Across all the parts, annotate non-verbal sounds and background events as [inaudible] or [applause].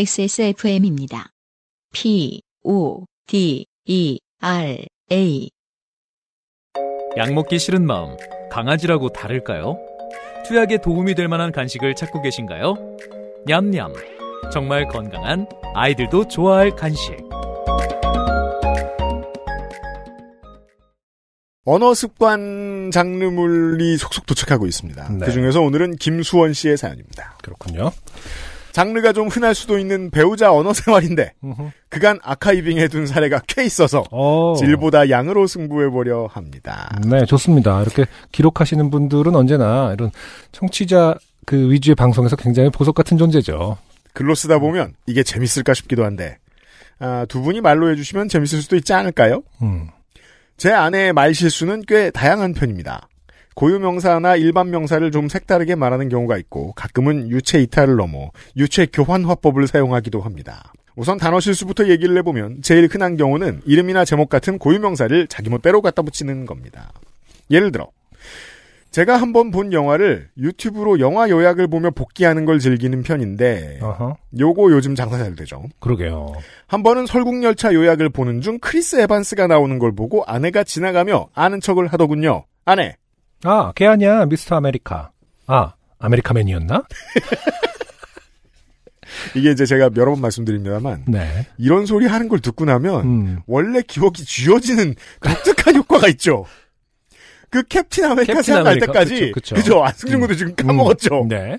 XSFM입니다. P, O, D, E, R, A. 약 먹기 싫은 마음, 강아지라고 다를까요? 투약에 도움이 될 만한 간식을 찾고 계신가요? 냠냠. 정말 건강한 아이들도 좋아할 간식. 언어 습관 장르물이 속속 도착하고 있습니다. 네. 그 중에서 오늘은 김수원 씨의 사연입니다. 그렇군요. 장르가 좀 흔할 수도 있는 배우자 언어 생활인데 그간 아카이빙해 둔 사례가 꽤 있어서 오. 어. 질보다 양으로 승부해 보려 합니다. 네, 좋습니다. 이렇게 기록하시는 분들은 언제나 이런 청취자 그 위주의 방송에서 굉장히 보석 같은 존재죠. 글로 쓰다 보면 이게 재밌을까 싶기도 한데 아, 두 분이 말로 해주시면 재밌을 수도 있지 않을까요? 음. 제 아내의 말 실수는 꽤 다양한 편입니다. 고유명사나 일반 명사를 좀 색다르게 말하는 경우가 있고 가끔은 유체 이탈을 넘어 유체 교환 화법을 사용하기도 합니다. 우선 단어 실수부터 얘기를 해보면 제일 흔한 경우는 이름이나 제목 같은 고유명사를 자기 멋대로 뭐 갖다 붙이는 겁니다. 예를 들어 제가 한번 본 영화를 유튜브로 영화 요약을 보며 복귀하는 걸 즐기는 편인데 어허. 요거 요즘 장사 잘 되죠. 그러게요. 한 번은 설국열차 요약을 보는 중 크리스 에반스가 나오는 걸 보고 아내가 지나가며 아는 척을 하더군요. 아내 아, 걔 아니야. 미스터 아메리카. 아, 아메리카맨이었나? [laughs] 이게 이제 제가 여러 번 말씀드립니다만 네. 이런 소리 하는 걸 듣고 나면 음. 원래 기억이 쥐어지는 독특한 [laughs] 효과가 있죠. 그 캡틴 아메리카 캡틴 생각날 아메리카. 때까지 그쵸, 그쵸. 그죠 안승준 군도 음. 지금 음. 까먹었죠. 음. 네.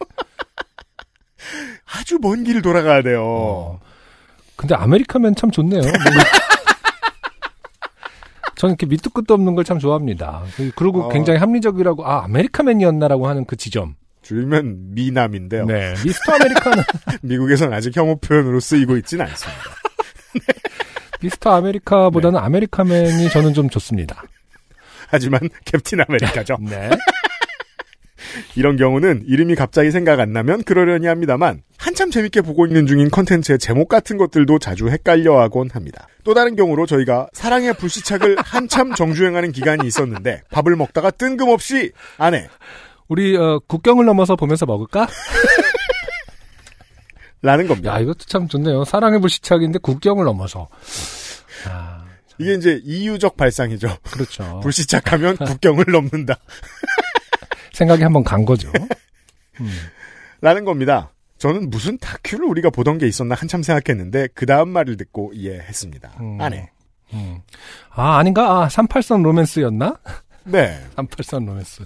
[laughs] 아주 먼 길을 돌아가야 돼요. 어. 근데 아메리카맨참 좋네요. 저는 이렇게 밑도 끝도 없는 걸 참 좋아합니다. 그리고 어. 굉장히 합리적이라고 아 아메리카맨이었나라고 하는 그 지점. 줄면 미남인데요. 네, 미스터 아메리카는 [laughs] 미국에선 아직 혐오 표현으로 쓰이고 있지는 않습니다. [laughs] 네. 미스터 아메리카보다는 네. 아메리카맨이 저는 좀 좋습니다. 하지만 캡틴 아메리카죠. 네. [laughs] 이런 경우는 이름이 갑자기 생각 안 나면 그러려니 합니다만 한참 재밌게 보고 있는 중인 컨텐츠의 제목 같은 것들도 자주 헷갈려하곤 합니다. 또 다른 경우로 저희가 사랑의 불시착을 [laughs] 한참 정주행하는 기간이 있었는데 밥을 먹다가 뜬금없이 아내 우리 어, 국경을 넘어서 보면서 먹을까? [laughs] 라는 겁니다. 야 이것도 참 좋네요. 사랑의 불시착인데 국경을 넘어서. 아, 이게 이제 이유적 발상이죠. 그렇죠. [laughs] 불시착하면 국경을 넘는다. 생각이 한번 간 거죠. 음. 라는 겁니다. 저는 무슨 다큐를 우리가 보던 게 있었나 한참 생각했는데 그 다음 말을 듣고 이해했습니다. 음. 아네. 음. 아 아닌가? 아 38선 로맨스였나? [laughs] 네. 38선 [laughs] 로맨스.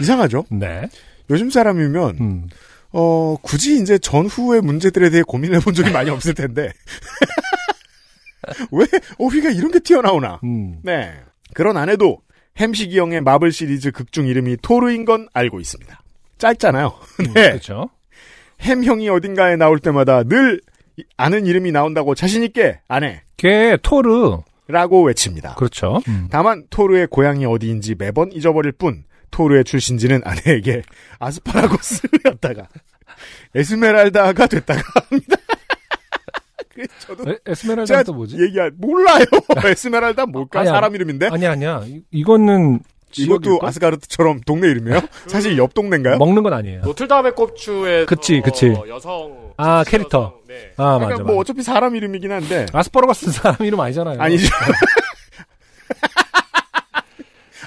이상하죠? 네. 요즘 사람이면 음. 어 굳이 이제 전후의 문제들에 대해 고민해 본 적이 많이 없을 텐데 [laughs] 왜오휘가 어, 이런 게 튀어나오나? 음. 네. 그런 안에도 햄식이 형의 마블 시리즈 극중 이름이 토르인 건 알고 있습니다. 짧잖아요. 네. 음, 그렇죠. 햄형이 어딘가에 나올 때마다 늘 아는 이름이 나온다고 자신있게 아내. 걔 토르. 라고 외칩니다. 그렇죠. 음. 다만 토르의 고향이 어디인지 매번 잊어버릴 뿐 토르의 출신지는 아내에게 아스파라고스였다가 에스메랄다가 됐다가 합니다. [laughs] 저도 에, 스메랄다 뭐지? 얘기할 몰라요. [laughs] 에스메랄다 뭘까? 아니야, 사람 이름인데? 아니 아니야. 이거는 이것도 아스가르트처럼 동네 이름이에요? 그 사실 옆 동네인가요? 먹는 건 아니에요. 노틀담의 꼽추에 그치 그치 어, 여성 아 캐릭터 여성, 네. 아 그러니까 맞아, 뭐 맞아. 어차피 사람 이름이긴 한데 아스퍼라가스 사람 이름 아니잖아요. 아니죠. [laughs]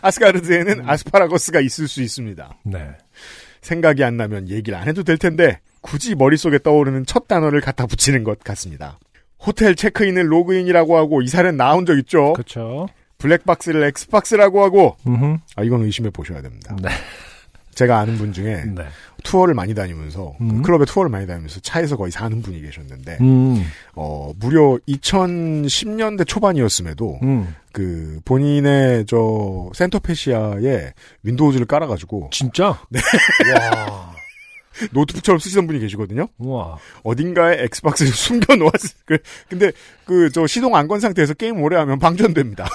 아스가르드에는 음. 아스파라거스가 있을 수 있습니다. 네. 생각이 안 나면 얘기를 안 해도 될 텐데 굳이 머릿속에 떠오르는 첫 단어를 갖다 붙이는 것 같습니다. 호텔 체크인을 로그인이라고 하고 이사는 나온 적 있죠. 그렇죠. 블랙박스를 엑스박스라고 하고 음흠. 아 이건 의심해 보셔야 됩니다. 네. 제가 아는 분 중에 네. 투어를 많이 다니면서 그 음. 클럽에 투어를 많이 다니면서 차에서 거의 사는 분이 계셨는데 음. 어 무려 2010년대 초반이었음에도 음. 그 본인의 저 센터페시아에 윈도우즈를 깔아가지고 진짜 네 [laughs] 와. [laughs] 노트북처럼 쓰시던 분이 계시거든요. 우와. 어딘가에 엑스박스를 숨겨놓았을. 그 근데 그 저 시동 안 건 상태에서 게임 오래하면 방전됩니다.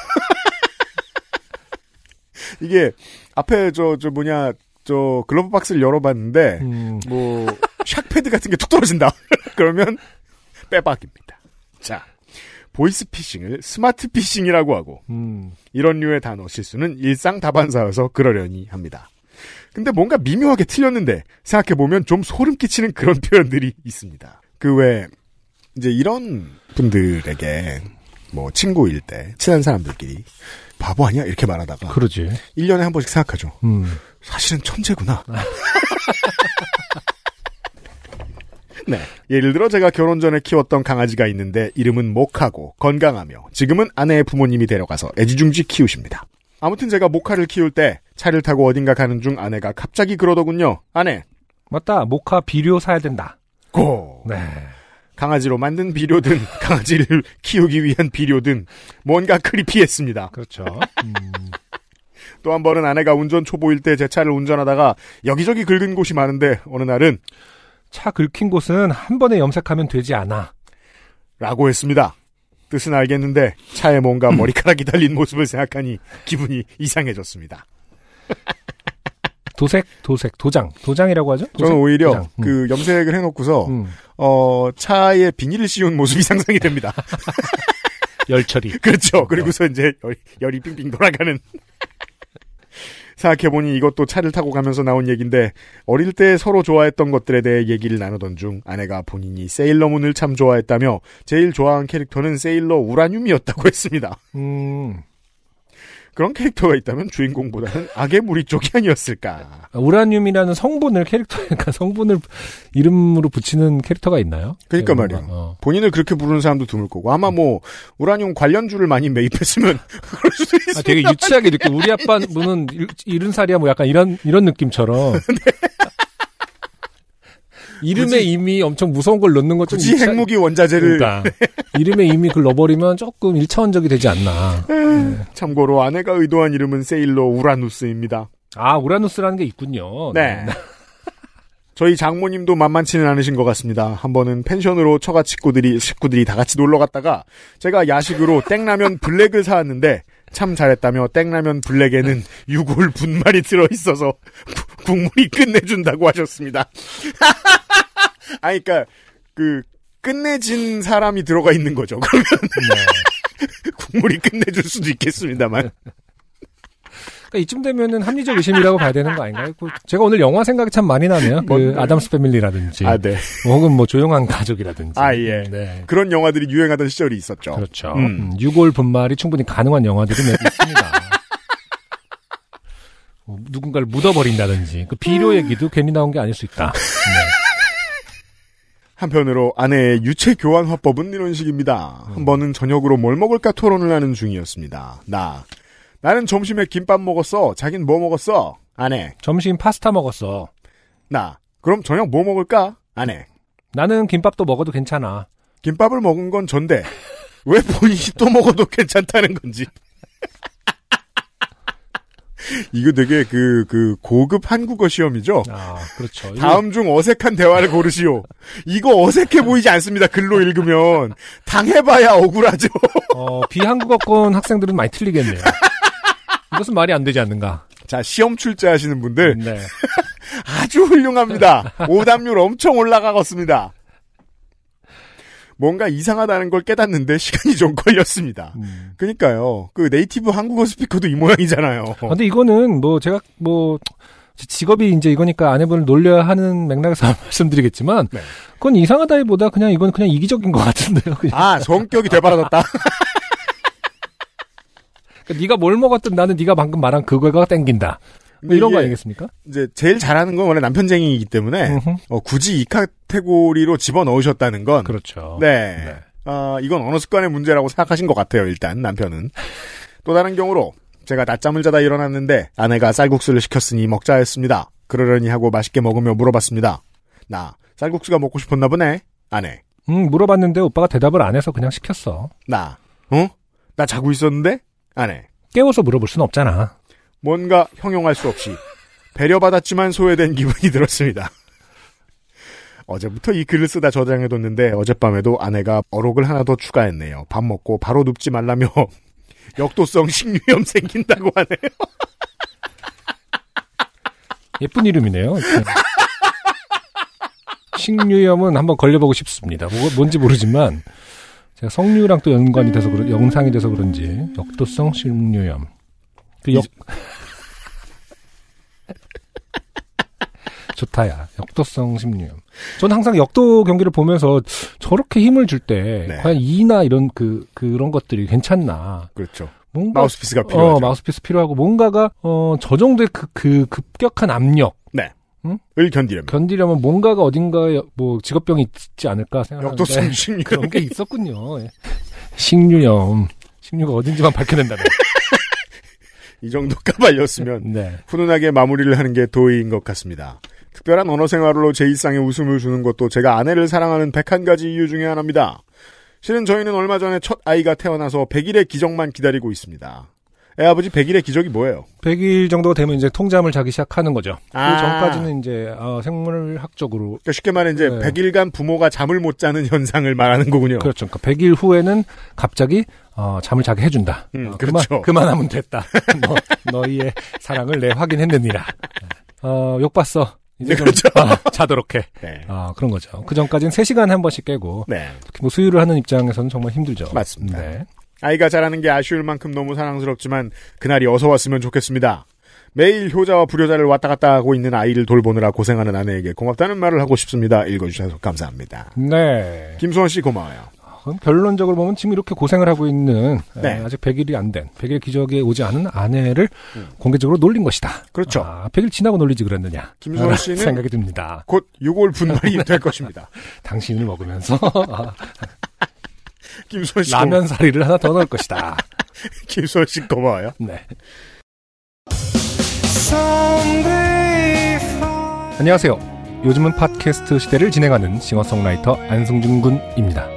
[laughs] 이게 앞에 저저 저 뭐냐 저 글러브 박스를 열어봤는데 음. 뭐 샥패드 같은 게 툭 떨어진다. [laughs] 그러면 빼박입니다. 자. 보이스 피싱을 스마트 피싱이라고 하고 음. 이런 류의 단어 실수는 일상 다반사여서 그러려니 합니다. 근데 뭔가 미묘하게 틀렸는데 생각해보면 좀 소름 끼치는 그런 [laughs] 표현들이 있습니다. 그 외에 이제 이런 분들에게 뭐 친구일 때 친한 사람들끼리 바보 아니야 이렇게 말하다가 그러지. 1년에 한 번씩 생각하죠. 음. 사실은 천재구나. 아. [laughs] 네. 예를 들어 제가 결혼 전에 키웠던 강아지가 있는데 이름은 목하고 건강하며 지금은 아내의 부모님이 데려가서 애지중지 키우십니다. 아무튼 제가 목화를 키울 때 차를 타고 어딘가 가는 중 아내가 갑자기 그러더군요. 아내. 맞다. 모카 비료 사야 된다. 고. 네. 강아지로 만든 비료든 [laughs] 강아지를 키우기 위한 비료든 뭔가 크리피했습니다. 그렇죠. [laughs] 음. 또한 번은 아내가 운전 초보일 때 제 차를 운전하다가 여기저기 긁은 곳이 많은데 어느 날은 차 긁힌 곳은 한 번에 염색하면 되지 않아. 라고 했습니다. 뜻은 알겠는데 차에 뭔가 [clears throat] 머리카락이 달린 모습을 생각하니 기분이 이상해졌습니다. [laughs] 도색, 도색, 도장, 도장이라고 하죠? 도색, 저는 오히려 도장. 음. 그 염색을 해놓고서 음. 어 차에 비닐을 씌운 모습이 [laughs] 상상이 됩니다. [laughs] 열처리. 그렇죠. 어, 그리고서 어. 이제 열, 열이 빙빙 돌아가는. 생각해보니 이것도 차를 타고 가면서 나온 얘기인데 어릴 때 서로 좋아했던 것들에 대해 얘기를 나누던 중 아내가 본인이 세일러문을 참 좋아했다며 제일 좋아하는 캐릭터는 세일러 우라늄이었다고 했습니다. 음. 그런 캐릭터가 있다면 주인공보다는 악의 무리 쪽이 아니었을까. 우라늄이라는 성분을 캐릭터, [laughs] 그러니까 성분을 이름으로 붙이는 캐릭터가 있나요? 그러니까 네, 말이야. 어. 본인을 그렇게 부르는 사람도 드물 거고 아마 뭐 우라늄 관련주를 많이 매입했으면 [laughs] 그럴 수도 있어. 아, 되게 유치하게 느껴. 우리 아빠 분은 일흔 살이야 뭐 약간 이런 이런 느낌처럼. [laughs] 네. 이름에 이미 엄청 무서운 걸 넣는 것좀 굳이 일차... 핵무기 원자재를 그러니까. [laughs] 이름에 이미 그걸 넣어버리면 조금 1차원적이 되지 않나. 네. 참고로 아내가 의도한 이름은 세일러 우라누스입니다. 아 우라누스라는 게 있군요. 네. 네. [laughs] 저희 장모님도 만만치는 않으신 것 같습니다. 한 번은 펜션으로 처가 식구들이 식구들이 다 같이 놀러 갔다가 제가 야식으로 [laughs] 땡라면 블랙을 사왔는데 참 잘했다며 땡라면 블랙에는 네. 유골 분말이 들어있어서 국물이 끝내준다고 하셨습니다. [laughs] 아니, 그니까, 그, 끝내진 사람이 들어가 있는 거죠, 그러면. 네. [laughs] 국물이 끝내줄 수도 있겠습니다만. 네. 그러니까 이쯤 되면은 합리적 의심이라고 봐야 되는 거 아닌가요? 그 제가 오늘 영화 생각이 참 많이 나네요. 그 아담스 패밀리라든지, 아, 네. 혹은 뭐 조용한 가족이라든지, 아 예, 네. 그런 영화들이 유행하던 시절이 있었죠. 그렇죠. 음. 음, 6월 분말이 충분히 가능한 영화들이 몇 있습니다. 뭐, [laughs] 누군가를 묻어버린다든지, 그 비료 음. 얘기도 괜히 나온 게 아닐 수 있다. 네. [laughs] 한편으로 아내의 유체 교환 화법은 이런 식입니다. 음. 한 번은 저녁으로 뭘 먹을까 토론을 하는 중이었습니다. 나 나는 점심에 김밥 먹었어. 자긴 뭐 먹었어? 안 해. 점심 파스타 먹었어. 나. 그럼 저녁 뭐 먹을까? 안 해. 나는 김밥도 먹어도 괜찮아. 김밥을 먹은 건 전데. 왜 본인이 또 먹어도 괜찮다는 건지. [laughs] 이거 되게 그, 그, 고급 한국어 시험이죠? 아, 그렇죠. 다음 중 어색한 대화를 고르시오. 이거 어색해 보이지 않습니다. 글로 읽으면. 당해봐야 억울하죠. 어, 비한국어권 학생들은 많이 틀리겠네요. [laughs] 이것은 말이 안 되지 않는가. 자, 시험 출제하시는 분들. 네. [laughs] 아주 훌륭합니다. 오답률 엄청 올라가겠습니다. 뭔가 이상하다는 걸 깨닫는데 시간이 좀 걸렸습니다. 음. 그니까요그 네이티브 한국어 스피커도 이 모양이잖아요. 아, 근데 이거는 뭐 제가 뭐 직업이 이제 이거니까 아내분을 놀려야 하는 맥락에서 [laughs] 말씀드리겠지만 네. 그건 이상하다기보다 그냥 이건 그냥 이기적인 것 같은데요. 그냥. 아 성격이 되바라졌다. [laughs] 그러니까 네가 뭘 먹었든 나는 네가 방금 말한 그거가 땡긴다. 뭐 이런 거 아니겠습니까? 이제 제일 잘하는 건 원래 남편쟁이이기 때문에 어, 굳이 이 카테고리로 집어 넣으셨다는 건 그렇죠. 네. 네. 어, 이건 언어 습관의 문제라고 생각하신 것 같아요. 일단 남편은 또 다른 경우로 제가 낮잠을 자다 일어났는데 아내가 쌀국수를 시켰으니 먹자 했습니다. 그러려니 하고 맛있게 먹으며 물어봤습니다. 나 쌀국수가 먹고 싶었나 보네. 아내. 음 물어봤는데 오빠가 대답을 안 해서 그냥 시켰어. 나. 어? 나 자고 있었는데 아내. 깨워서 물어볼 수는 없잖아. 뭔가 형용할 수 없이 배려받았지만 소외된 기분이 들었습니다. 어제부터 이 글을 쓰다 저장해뒀는데 어젯밤에도 아내가 어록을 하나 더 추가했네요. 밥 먹고 바로 눕지 말라며 [laughs] 역도성 식류염 생긴다고 하네요. [laughs] 예쁜 이름이네요. 식류염은 한번 걸려보고 싶습니다. 뭐, 뭔지 모르지만 그러니까 성류랑 또 연관이 돼서 그런 음. 영상이 돼서 그런지 역도성 심류염그 역. [laughs] 좋다야. 역도성 심리염. 저는 항상 역도 경기를 보면서 저렇게 힘을 줄때 네. 과연 이나 이런 그 그런 것들이 괜찮나. 그렇죠. 뭔가 마우스피스가 필요하죠. 어, 마우스피스 필요하고 뭔가가 어, 저 정도의 그, 그 급격한 압력 응? 을 견디려면. 견디려면 뭔가가 어딘가에 뭐 직업병이 있지 않을까 생각하는데. 역도성 식류. [laughs] 그런 게 있었군요. 예. 식류염. 식류가 어딘지만 밝혀낸다면. [laughs] 이 정도 까발렸으면 네. 훈훈하게 마무리를 하는 게 도의인 것 같습니다. 특별한 언어 생활로 제 일상에 웃음을 주는 것도 제가 아내를 사랑하는 101가지 이유 중에 하나입니다. 실은 저희는 얼마 전에 첫 아이가 태어나서 100일의 기적만 기다리고 있습니다. 애 예, 아버지 100일의 기적이 뭐예요? 100일 정도 되면 이제 통잠을 자기 시작하는 거죠. 그 아. 그 전까지는 이제 어, 생물학적으로 그러니까 쉽게 말해 이제 네. 100일간 부모가 잠을 못 자는 [laughs] 현상을 말하는 거군요. 그렇죠. 그러니까 100일 후에는 갑자기 어, 잠을 자게 해준다. 음, 어, 그렇죠. 그만, 그만하면 됐다. [laughs] 너, 너희의 사랑을 내 확인했느니라. 어, 욕 봤어. 이제 네, 그렇죠. 아, 자도록 해. 네. 아, 그런 거죠. 그 전까지는 세시간한 번씩 깨고. 네. 특히 뭐 수유를 하는 입장에서는 정말 힘들죠. 맞습니다. 네. 아이가 자라는 게 아쉬울 만큼 너무 사랑스럽지만 그날이 어서 왔으면 좋겠습니다. 매일 효자와 불효자를 왔다 갔다 하고 있는 아이를 돌보느라 고생하는 아내에게 고맙다는 말을 하고 싶습니다. 읽어주셔서 감사합니다. 네. 김수원 씨 고마워요. 결론적으로 보면 지금 이렇게 고생을 하고 있는 네. 아직 100일이 안된 100일 기적에 오지 않은 아내를 음. 공개적으로 놀린 것이다. 그렇죠. 아, 100일 지나고 놀리지 그랬느냐. 김수원 씨는 생각이 듭니다. 곧 6월 분말이 될 것입니다. [laughs] 당신을 먹으면서 [laughs] [laughs] 김수원 씨 라면 사리를 하나 더 넣을 것이다. [laughs] 김수원 씨 고마워요. 네. 안녕하세요. 요즘은 팟캐스트 시대를 진행하는 싱어송라이터 안승준 군입니다.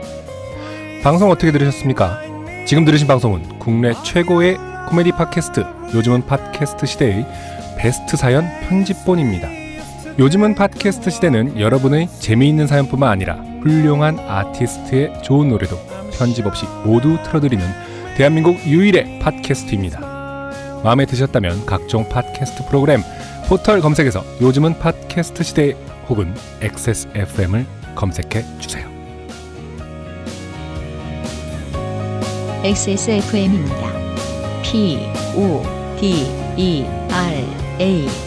방송 어떻게 들으셨습니까? 지금 들으신 방송은 국내 최고의 코미디 팟캐스트 요즘은 팟캐스트 시대의 베스트 사연 편집본입니다. 요즘은 팟캐스트 시대는 여러분의 재미있는 사연뿐만 아니라 훌륭한 아티스트의 좋은 노래도 편집 없이 모두 틀어드리는 대한민국 유일의 팟캐스트입니다. 마음에 드셨다면 각종 팟캐스트 프로그램 포털 검색에서 요즘은 팟캐스트 시대 혹은 XSFM을 검색해 주세요. XSFM입니다. P O D E R A